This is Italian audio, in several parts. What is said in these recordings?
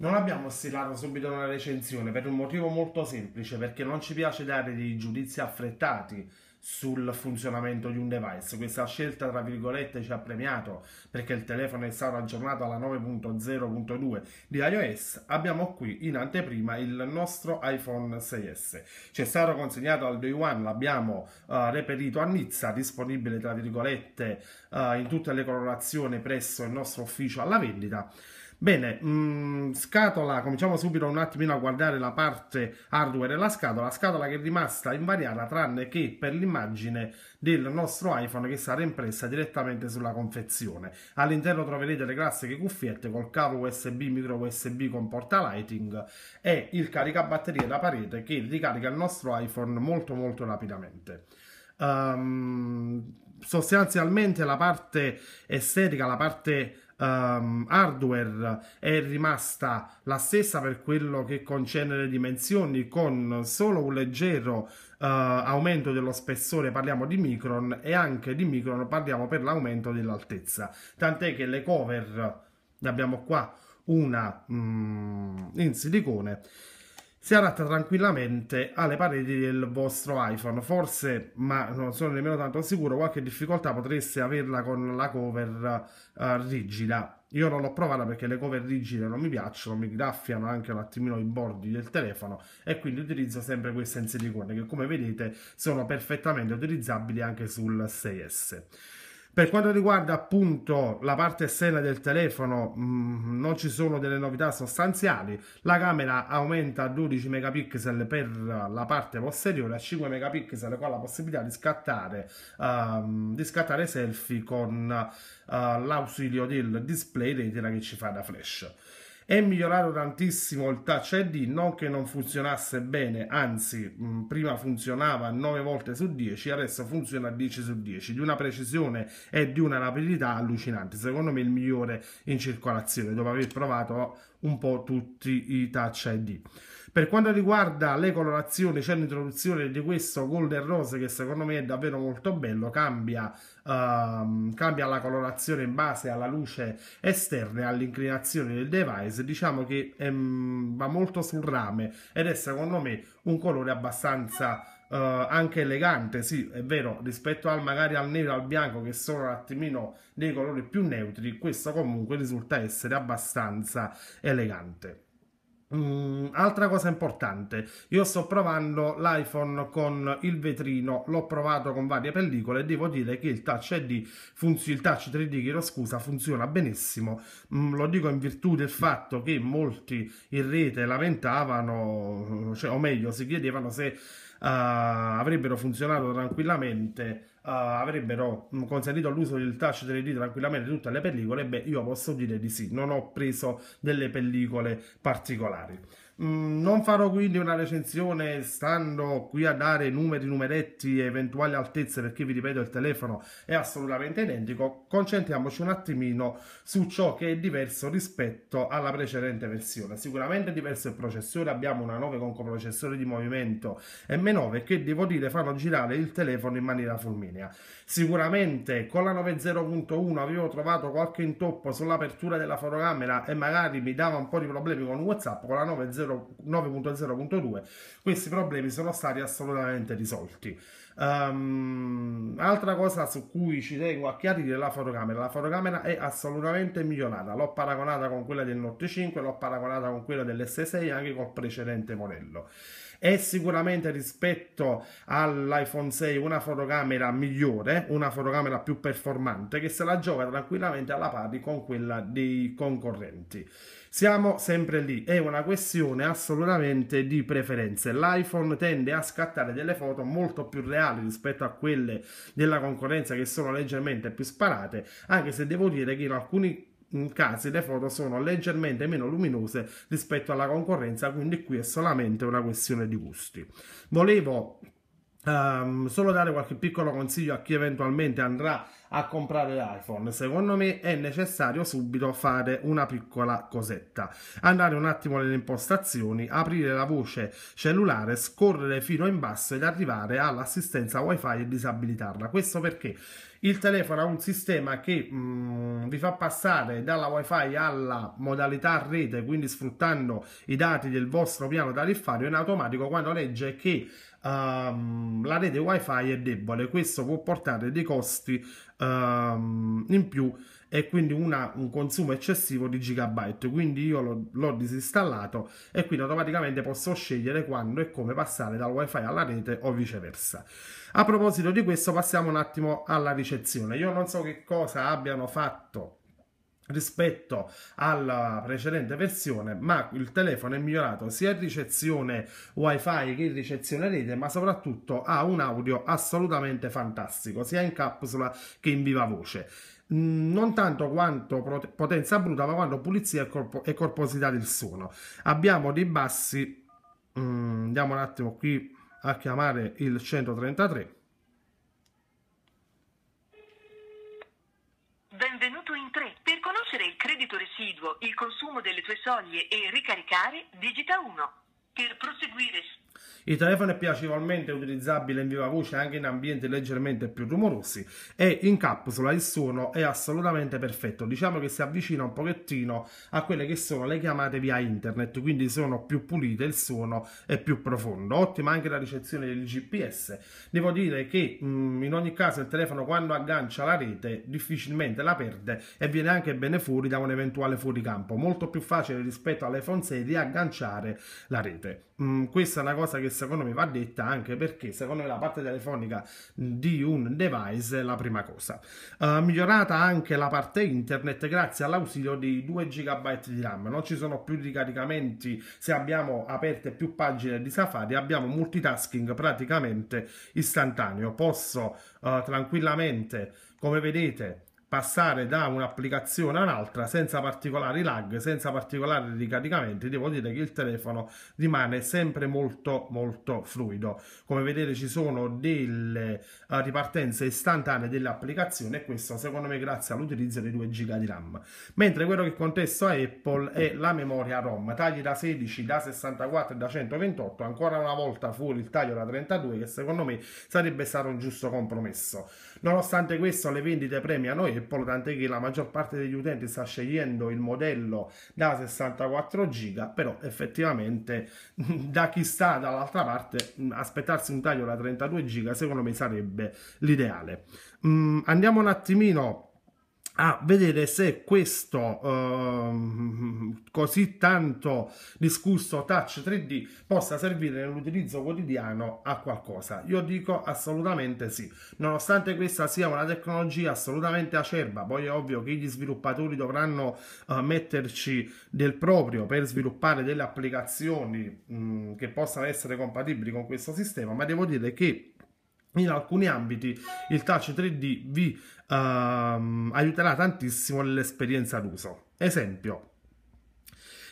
Non abbiamo stilato subito una recensione per un motivo molto semplice, perché non ci piace dare dei giudizi affrettati sul funzionamento di un device. Questa scelta, tra virgolette, ci ha premiato perché il telefono è stato aggiornato alla 9.0.2 di iOS. Abbiamo qui in anteprima il nostro iPhone 6S. Ci è stato consegnato al Day One, l'abbiamo uh, reperito a Nizza, disponibile, tra virgolette, uh, in tutte le colorazioni presso il nostro ufficio alla vendita. Bene, mh, mm, scatola, cominciamo subito un attimino a guardare la parte hardware della scatola, scatola che è rimasta invariata tranne che per l'immagine del nostro iPhone che sarà impressa direttamente sulla confezione. All'interno troverete le classiche cuffiette col cavo USB, micro USB con porta lighting e il caricabatterie da parete che ricarica il nostro iPhone molto molto rapidamente. Um, sostanzialmente la parte estetica, la parte um, hardware è rimasta la stessa per quello che concerne le dimensioni, con solo un leggero Uh, aumento dello spessore parliamo di micron e anche di micron parliamo per l'aumento dell'altezza tant'è che le cover ne abbiamo qua una mm, in silicone si adatta tranquillamente alle pareti del vostro iPhone. Forse, ma non sono nemmeno tanto sicuro, qualche difficoltà potreste averla con la cover uh, rigida. Io non l'ho provata perché le cover rigide non mi piacciono, mi graffiano anche un attimino i bordi del telefono e quindi utilizzo sempre queste in silicone che come vedete sono perfettamente utilizzabili anche sul 6S. Per quanto riguarda appunto la parte esterna del telefono, mh, mm, non ci sono delle novità sostanziali. La camera aumenta a 12 megapixel per la parte posteriore, a 5 megapixel con la possibilità di scattare, uh, di scattare selfie con uh, l'ausilio del display retina che ci fa da flash. È migliorato tantissimo il touch ID, non che non funzionasse bene, anzi mh, mm, prima funzionava 9 volte su 10, adesso funziona 10 su 10, di una precisione e di una rapidità allucinante, secondo me il migliore in circolazione dopo aver provato un po' tutti i touch ID. Per quanto riguarda le colorazioni, c'è l'introduzione di questo Golden Rose che secondo me è davvero molto bello, cambia uh, cambia la colorazione in base alla luce esterna e all'inclinazione del device, diciamo che um, va molto sul rame ed è secondo me un colore abbastanza... Uh, anche elegante, sì, è vero, rispetto al magari al nero e al bianco che sono un attimino dei colori più neutri, questo comunque risulta essere abbastanza elegante. Mm, altra cosa importante, io sto provando l'iPhone con il vetrino, l'ho provato con varie pellicole e devo dire che il touch, ID funzi- il touch 3D, chiedo scusa, funziona benissimo. Mm, lo dico in virtù del fatto che molti in rete lamentavano, cioè, o meglio, si chiedevano se uh, avrebbero funzionato tranquillamente Uh, avrebbero consentito l'uso del touch 3D tranquillamente tutte le pellicole, beh, io posso dire di sì, non ho preso delle pellicole particolari. Mm, non farò quindi una recensione stando qui a dare numeri, numeretti e eventuali altezze perché vi ripeto il telefono è assolutamente identico. Concentriamoci un attimino su ciò che è diverso rispetto alla precedente versione. Sicuramente è diverso il processore, abbiamo una 9 con coprocessore di movimento M9 che devo dire fanno girare il telefono in maniera fulminea. Sicuramente con la 90.1 avevo trovato qualche intoppo sull'apertura della fotocamera e magari mi dava un po' di problemi con WhatsApp con la 90 9.0.2 questi problemi sono stati assolutamente risolti. Um, altra cosa su cui ci tengo a chiarire la fotocamera. La fotocamera è assolutamente migliorata. L'ho paragonata con quella del Note 5, l'ho paragonata con quella dell'S6 anche col precedente modello. È sicuramente rispetto all'iPhone 6 una fotocamera migliore, una fotocamera più performante che se la gioca tranquillamente alla pari con quella dei concorrenti. Siamo sempre lì, è una questione assolutamente di preferenze. L'iPhone tende a scattare delle foto molto più reali rispetto a quelle della concorrenza che sono leggermente più sparate, anche se devo dire che in alcuni casi le foto sono leggermente meno luminose rispetto alla concorrenza, quindi qui è solamente una questione di gusti. Volevo Um, solo dare qualche piccolo consiglio a chi eventualmente andrà a comprare l'iPhone. Secondo me è necessario subito fare una piccola cosetta. Andare un attimo nelle impostazioni, aprire la voce cellulare, scorrere fino in basso ed arrivare all'assistenza wifi e disabilitarla. Questo perché il telefono ha un sistema che mh, mm, vi fa passare dalla wifi alla modalità rete, quindi sfruttando i dati del vostro piano tariffario in automatico quando legge che um, la rete wifi è debole. Questo può portare dei costi um, in più e quindi una, un consumo eccessivo di gigabyte. Quindi io l'ho, l'ho disinstallato e quindi automaticamente posso scegliere quando e come passare dal wifi alla rete o viceversa. A proposito di questo passiamo un attimo alla ricezione. Io non so che cosa abbiano fatto rispetto alla precedente versione, ma il telefono è migliorato sia in ricezione wifi che in ricezione rete, ma soprattutto ha un audio assolutamente fantastico, sia in capsula che in viva voce mm, non tanto quanto potenza bruta, ma quanto pulizia e, corpo e corposità del suono. Abbiamo dei bassi, mm, andiamo un attimo qui a chiamare il 133 credito residuo, il consumo delle tue soglie e ricaricare, digita 1. Per proseguire il telefono è piacevolmente utilizzabile in viva voce anche in ambienti leggermente più rumorosi e in capsula il suono è assolutamente perfetto. Diciamo che si avvicina un pochettino a quelle che sono le chiamate via internet, quindi sono più pulite, il suono è più profondo. Ottima anche la ricezione del GPS. Devo dire che mh, mm, in ogni caso il telefono quando aggancia la rete difficilmente la perde e viene anche bene fuori da un eventuale fuoricampo. Molto più facile rispetto all'iPhone 6 riagganciare la rete. Mh, mm, questa è una cosa cosa che secondo me va detta anche perché secondo me la parte telefonica di un device è la prima cosa. Uh, migliorata anche la parte internet grazie all'ausilio di 2 GB di RAM, non ci sono più ricaricamenti se abbiamo aperte più pagine di Safari, abbiamo multitasking praticamente istantaneo. Posso uh, tranquillamente, come vedete, passare da un'applicazione all'altra senza particolari lag, senza particolari ricaricamenti, devo dire che il telefono rimane sempre molto molto fluido. Come vedete ci sono delle eh, ripartenze istantanee delle applicazioni e questo secondo me grazie all'utilizzo dei 2 GB di RAM. Mentre quello che contesto a Apple è la memoria ROM, tagli da 16, da 64 e da 128, ancora una volta fuori il taglio da 32 che secondo me sarebbe stato un giusto compromesso. Nonostante questo le vendite premiano Apple che tant'è che la maggior parte degli utenti sta scegliendo il modello da 64 giga però effettivamente da chi sta dall'altra parte mm, aspettarsi un taglio da 32 giga secondo me sarebbe l'ideale mm, andiamo un attimino a vedere se questo ehm, così tanto discusso touch 3D possa servire nell'utilizzo quotidiano a qualcosa. Io dico assolutamente sì, nonostante questa sia una tecnologia assolutamente acerba, poi è ovvio che gli sviluppatori dovranno eh, metterci del proprio per sviluppare delle applicazioni mh, mm, che possano essere compatibili con questo sistema, ma devo dire che in alcuni ambiti il touch 3D vi ehm, aiuterà tantissimo nell'esperienza d'uso. Esempio,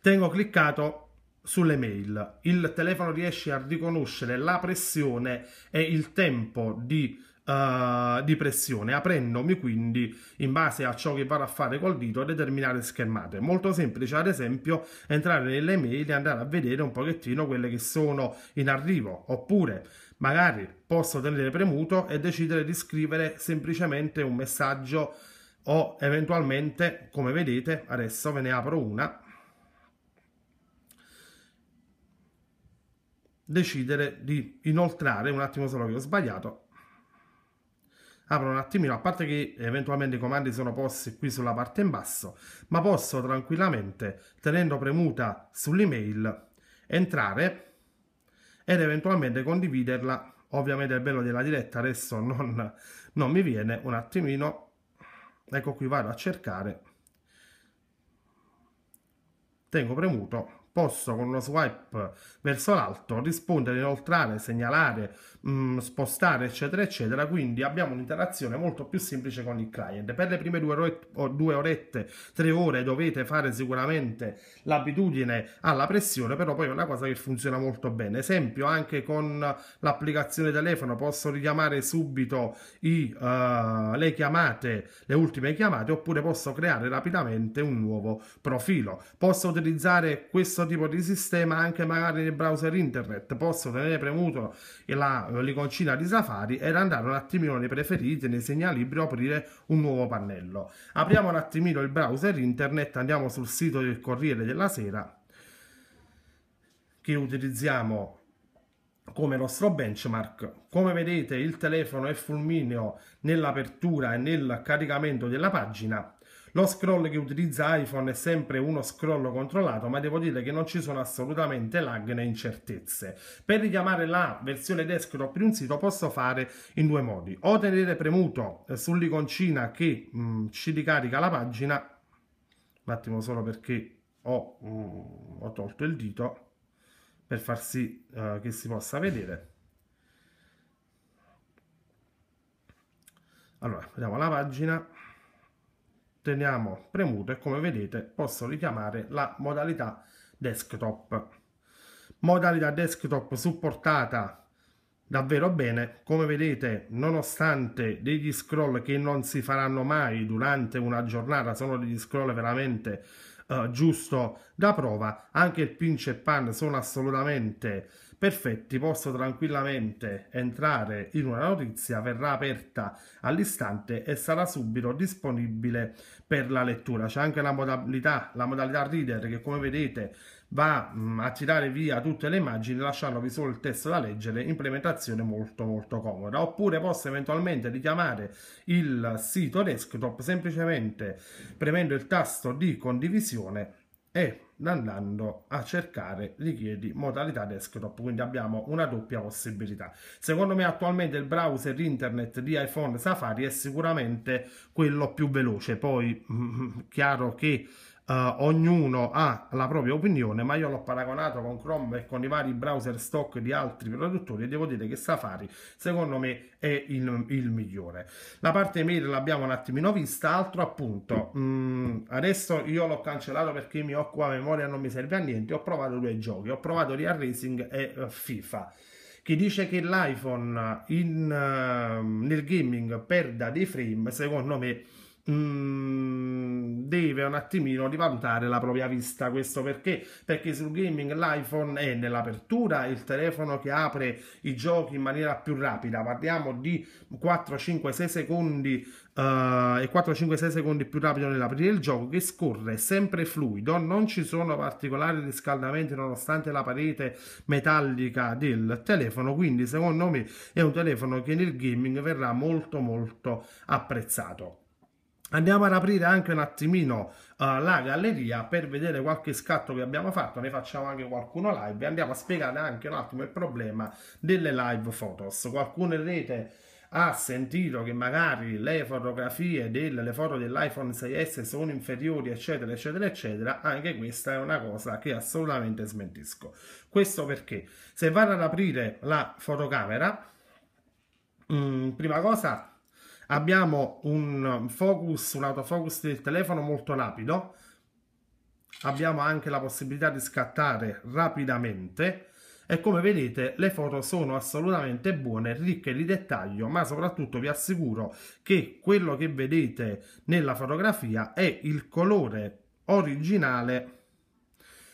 tengo cliccato sulle mail, il telefono riesce a riconoscere la pressione e il tempo di, eh, di pressione, aprendomi quindi in base a ciò che vado a fare col dito determinate schermate. Molto semplice, ad esempio, entrare nelle mail e andare a vedere un pochettino quelle che sono in arrivo, oppure Magari posso tenere premuto e decidere di scrivere semplicemente un messaggio o eventualmente, come vedete, adesso ve ne apro una, decidere di inoltrare, un attimo solo che ho sbagliato, apro un attimino, a parte che eventualmente i comandi sono posti qui sulla parte in basso, ma posso tranquillamente, tenendo premuta sull'email, entrare ed eventualmente condividerla. Ovviamente il bello della diretta adesso non, non mi viene un attimino. Ecco qui vado a cercare. Tengo premuto posso con uno swipe verso l'alto rispondere, inoltrare, segnalare, mh, mm, spostare, eccetera, eccetera. Quindi abbiamo un'interazione molto più semplice con il client. Per le prime due, ore, o due orette, tre ore dovete fare sicuramente l'abitudine alla pressione, però poi è una cosa che funziona molto bene. Esempio, anche con l'applicazione telefono posso richiamare subito i, uh, le chiamate, le ultime chiamate, oppure posso creare rapidamente un nuovo profilo. Posso utilizzare questo questo tipo di sistema anche magari nel browser internet. Posso tenere premuto la l'iconcina di Safari ed andare un attimino nei preferiti, nei segnalibri o aprire un nuovo pannello. Apriamo un attimino il browser internet, andiamo sul sito del Corriere della Sera che utilizziamo come nostro benchmark. Come vedete il telefono è fulmineo nell'apertura e nel caricamento della pagina lo scroll che utilizza iPhone è sempre uno scroll controllato, ma devo dire che non ci sono assolutamente lag né incertezze. Per richiamare la versione desktop di un sito posso fare in due modi, o tenere premuto eh, sull'iconcina che mh, mm, ci ricarica la pagina, un attimo solo perché ho, mh, mm, ho tolto il dito per far sì uh, che si possa vedere. Allora, vediamo la pagina teniamo premuto e come vedete posso richiamare la modalità desktop. Modalità desktop supportata davvero bene, come vedete nonostante degli scroll che non si faranno mai durante una giornata, sono degli scroll veramente eh, giusto da prova, anche il pinch e pan sono assolutamente perfetti posso tranquillamente entrare in una notizia, verrà aperta all'istante e sarà subito disponibile per la lettura. C'è anche la modalità, la modalità reader che come vedete va mh, mm, a tirare via tutte le immagini lasciandovi solo il testo da leggere, implementazione molto molto comoda. Oppure posso eventualmente richiamare il sito desktop semplicemente premendo il tasto di condivisione e andando a cercare richiedi modalità desktop quindi abbiamo una doppia possibilità secondo me attualmente il browser internet di iPhone Safari è sicuramente quello più veloce poi mh, chiaro che Uh, ognuno ha la propria opinione, ma io l'ho paragonato con Chrome e con i vari browser stock di altri produttori e devo dire che Safari, secondo me, è il, il migliore. La parte mail l'abbiamo un attimino vista, altro appunto, mh, mm, adesso io l'ho cancellato perché mi occupa memoria non mi serve a niente, ho provato due giochi, ho provato Real Racing e uh, FIFA chi dice che l'iPhone eh, in, uh, nel gaming perda dei frame, secondo me Mm, deve un attimino rivalutare la propria vista. Questo perché? Perché sul gaming l'iPhone è nell'apertura il telefono che apre i giochi in maniera più rapida. Parliamo di 4, 5, 6 secondi uh, e 4, 5, 6 secondi più rapido nell'aprire il gioco che scorre sempre fluido. Non ci sono particolari riscaldamenti nonostante la parete metallica del telefono. Quindi, secondo me, è un telefono che nel gaming verrà molto molto apprezzato. Andiamo ad aprire anche un attimino uh, la galleria per vedere qualche scatto che abbiamo fatto, ne facciamo anche qualcuno live e andiamo a spiegare anche un attimo il problema delle live photos. Qualcuno in rete ha sentito che magari le fotografie delle foto dell'iPhone 6S sono inferiori, eccetera, eccetera, eccetera, anche questa è una cosa che assolutamente smentisco. Questo perché se vado ad aprire la fotocamera, mh, mm, prima cosa abbiamo un focus, un autofocus del telefono molto rapido, abbiamo anche la possibilità di scattare rapidamente e come vedete le foto sono assolutamente buone, ricche di dettaglio, ma soprattutto vi assicuro che quello che vedete nella fotografia è il colore originale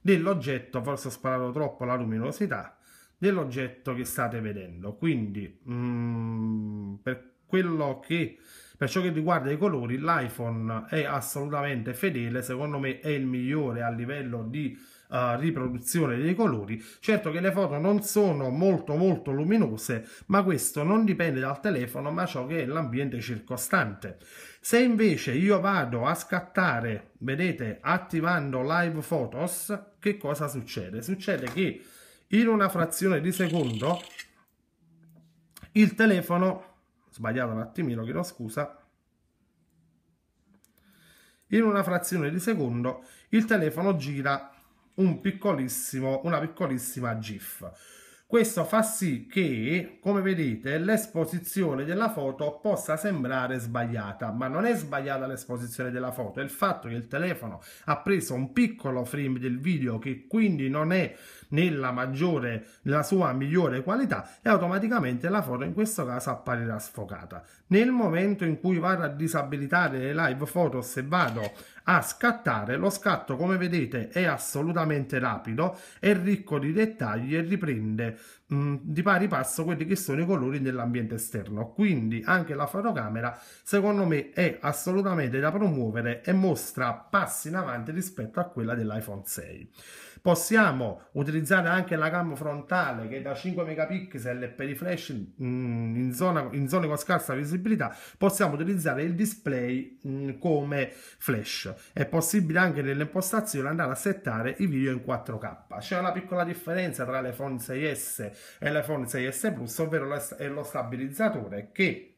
dell'oggetto, forse ho sparato troppo la luminosità, dell'oggetto che state vedendo. Quindi, mm, per quello che per ciò che riguarda i colori l'iPhone è assolutamente fedele secondo me è il migliore a livello di uh, riproduzione dei colori certo che le foto non sono molto molto luminose ma questo non dipende dal telefono ma ciò che è l'ambiente circostante se invece io vado a scattare vedete attivando live photos che cosa succede succede che in una frazione di secondo il telefono sbagliato un attimino, chiedo scusa. In una frazione di secondo il telefono gira un piccolissimo, una piccolissima GIF. Questo fa sì che, come vedete, l'esposizione della foto possa sembrare sbagliata, ma non è sbagliata l'esposizione della foto, è il fatto che il telefono ha preso un piccolo frame del video che quindi non è nella maggiore, nella sua migliore qualità e automaticamente la foto in questo caso apparirà sfocata. Nel momento in cui vado a disabilitare le live photos e vado a scattare. Lo scatto, come vedete, è assolutamente rapido, è ricco di dettagli e riprende mh, mm, di pari passo quelli che sono i colori dell'ambiente esterno. Quindi anche la fotocamera, secondo me, è assolutamente da promuovere e mostra passi in avanti rispetto a quella dell'iPhone 6. Possiamo utilizzare anche la gamma frontale che è da 5 megapixel e per i flash mm, in, zona, in zone con scarsa visibilità, possiamo utilizzare il display mm, come flash. È possibile anche nelle impostazioni andare a settare i video in 4K. C'è una piccola differenza tra l'iPhone 6S e l'iPhone 6S Plus, ovvero lo stabilizzatore che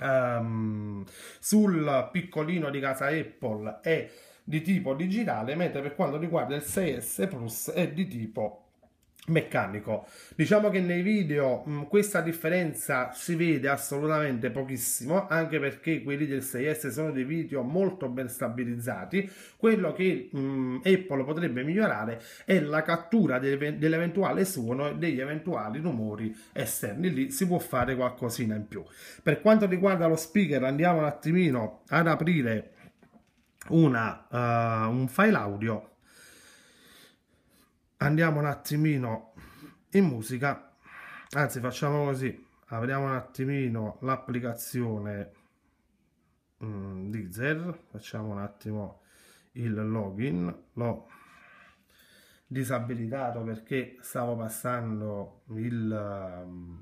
um, sul piccolino di casa Apple è di tipo digitale, mentre per quanto riguarda il 6S Plus è di tipo meccanico. Diciamo che nei video mh, mm, questa differenza si vede assolutamente pochissimo, anche perché quelli del 6S sono dei video molto ben stabilizzati. Quello che mh, mm, Apple potrebbe migliorare è la cattura de- dell'eventuale suono e degli eventuali rumori esterni, lì si può fare qualcosina in più. Per quanto riguarda lo speaker, andiamo un attimino ad aprire una, uh, un file audio. Andiamo un attimino in musica, anzi facciamo così, apriamo un attimino l'applicazione mm, Deezer, facciamo un attimo il login, l'ho disabilitato perché stavo passando il... Mm,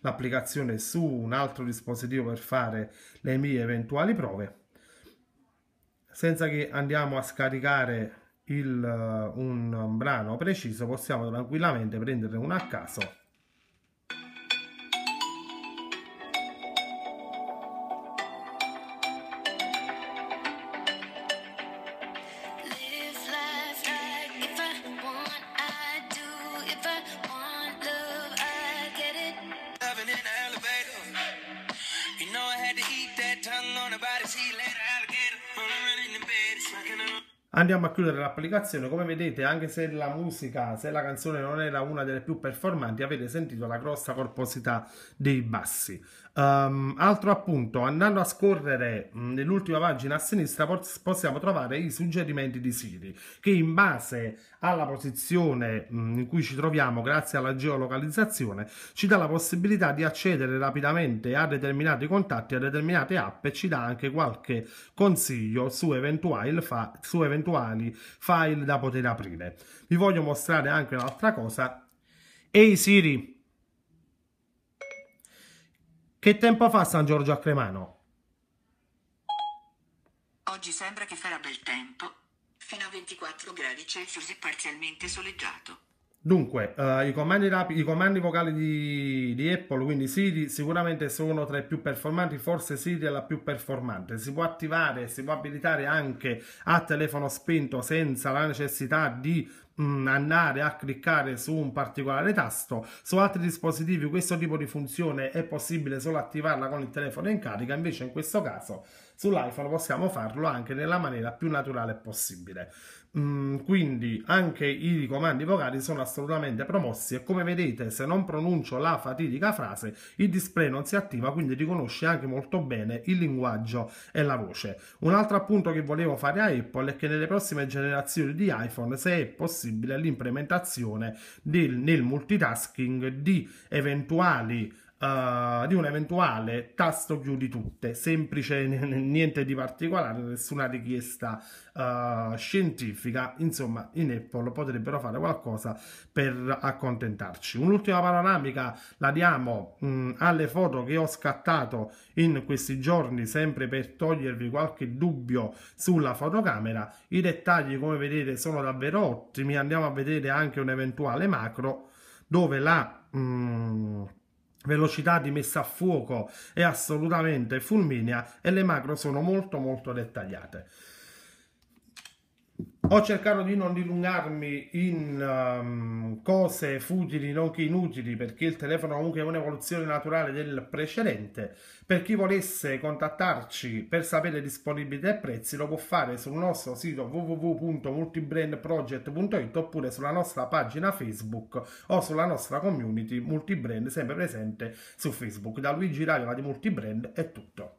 l'applicazione su un altro dispositivo per fare le mie eventuali prove senza che andiamo a scaricare il, eh, eh, un brano preciso possiamo tranquillamente prenderne uno a caso andiamo a chiudere l'applicazione come vedete anche se la musica se la canzone non era una delle più performanti avete sentito la grossa corposità dei bassi Um, altro appunto, andando a scorrere nell'ultima pagina a sinistra possiamo trovare i suggerimenti di Siri che in base alla posizione in cui ci troviamo grazie alla geolocalizzazione ci dà la possibilità di accedere rapidamente a determinati contatti, a determinate app e ci dà anche qualche consiglio su eventuali, fa- su eventuali file da poter aprire. Vi voglio mostrare anche un'altra cosa. Ehi Siri, che tempo fa San Giorgio a Cremano? Oggi sembra che farà bel tempo, fino a 24 gradi Celsius e parzialmente soleggiato. Dunque, eh, i, comandi rapi- i, comandi vocali di, di, Apple, quindi Siri, sicuramente sono tra i più performanti, forse Siri è la più performante. Si può attivare, si può abilitare anche a telefono spento senza la necessità di mh, mm, andare a cliccare su un particolare tasto. Su altri dispositivi questo tipo di funzione è possibile solo attivarla con il telefono in carica, invece in questo caso sull'iPhone possiamo farlo anche nella maniera più naturale possibile. Mm, quindi anche i comandi vocali sono assolutamente promossi e come vedete se non pronuncio la fatidica frase il display non si attiva quindi riconosce anche molto bene il linguaggio e la voce. Un altro appunto che volevo fare a Apple è che nelle prossime generazioni di iPhone se è possibile l'implementazione nel multitasking di eventuali uh, di un eventuale tasto più di tutte, semplice, niente di particolare, nessuna richiesta uh, scientifica, insomma in Apple potrebbero fare qualcosa per accontentarci. Un'ultima panoramica la diamo mh, mm, alle foto che ho scattato in questi giorni, sempre per togliervi qualche dubbio sulla fotocamera, i dettagli come vedete sono davvero ottimi, andiamo a vedere anche un eventuale macro dove la mh, mm, velocità di messa a fuoco è assolutamente fulminea e le macro sono molto molto dettagliate. Ho cercato di non dilungarmi in um, cose futili, nonché inutili, perché il telefono comunque è un'evoluzione naturale del precedente. Per chi volesse contattarci per sapere disponibilità e prezzi, lo può fare sul nostro sito www.multibrandproject.it oppure sulla nostra pagina Facebook o sulla nostra community Multibrand, sempre presente su Facebook. Da Luigi Raiola di Multibrand è tutto.